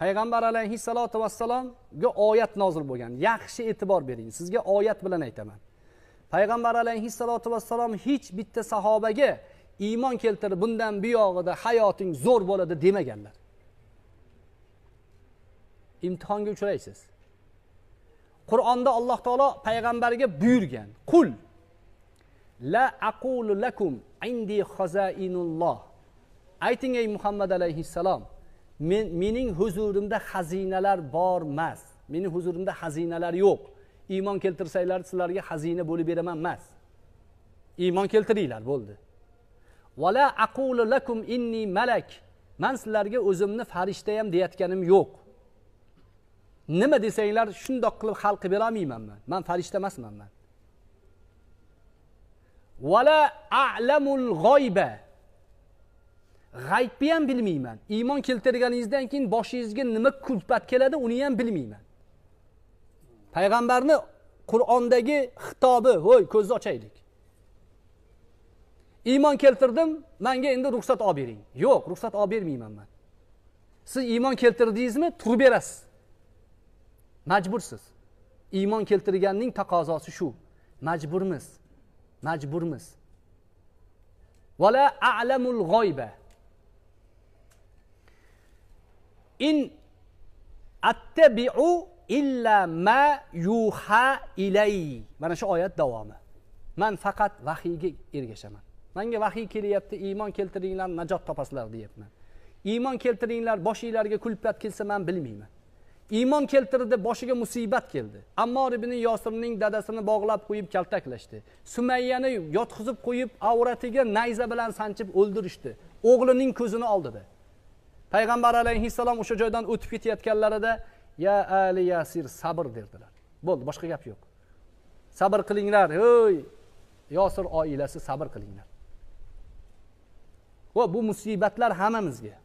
payg'ambar alayhissalotu vassalomga oyat nozil bo'lgan yaxshi e'tibor bering sizga oyat bilan aytaman payg'ambar alayhissalotu vassalom hech bitta sahobaga iymon keltirib bundan buyog'ida hayoting zo'r bo'ladi demaganlar imtihonga uchraysiz qur'onda alloh taolo payg'ambarga buyurgan qul la aqulu lakum indi ayting ey muhammad alayhissalom men mening huzurimda xazinalar bormas mening huzurimda xazinalar yo'q iymon keltirsanglar sizlarga xazina bo'lib beraman emas iymon keltiringlar bo'ldi vala aqulu lakum inni malak man sizlarga o'zimni farishtayam deyayotganim yo'q nima desanglar shundoq qilib hal qilib berolmayman man man farishta emasman man vala alamul g'oyba g'aybni ham bilmayman iymon keltirganingizdan keyin boshingizga nima kulfat keladi uni ham bilmayman payg'ambarni qur'ondagi xitobi voy ko'zni ochaylik iymon keltirdim manga endi ruxsat olib bering yo'q ruxsat olib bermayman man siz iymon keltirdingizmi turib berasiz majbursiz iymon keltirganning taqozosi shu majburmiz majburmiz vala alamul g'oyba in attabiu illa ma yuha ilay mana shu oyat davomi man faqat vahiyga ergashaman manga vahiy kelyapti iymon keltiringlar najot topasizlar deyapman iymon keltiringlar boshinglarga kulfat kelsa man bilmayman iymon keltirdi boshiga musibat keldi ammor ibn yosirning dadasini bog'lab qo'yib kaltaklashdi sumayyani yotqizib qo'yib avratiga nayza bilan sanchib o'ldirishdi o'g'lining ko'zini oldida payg'ambar alayhissalom o'sha joydan o'tib ketayotganlarida ya ali yasir sabr derdilar bo'ldi boshqa gap yo'q sabr qilinglar ey yosir oilasi sabr qilinglar va bu musibatlar hammamizga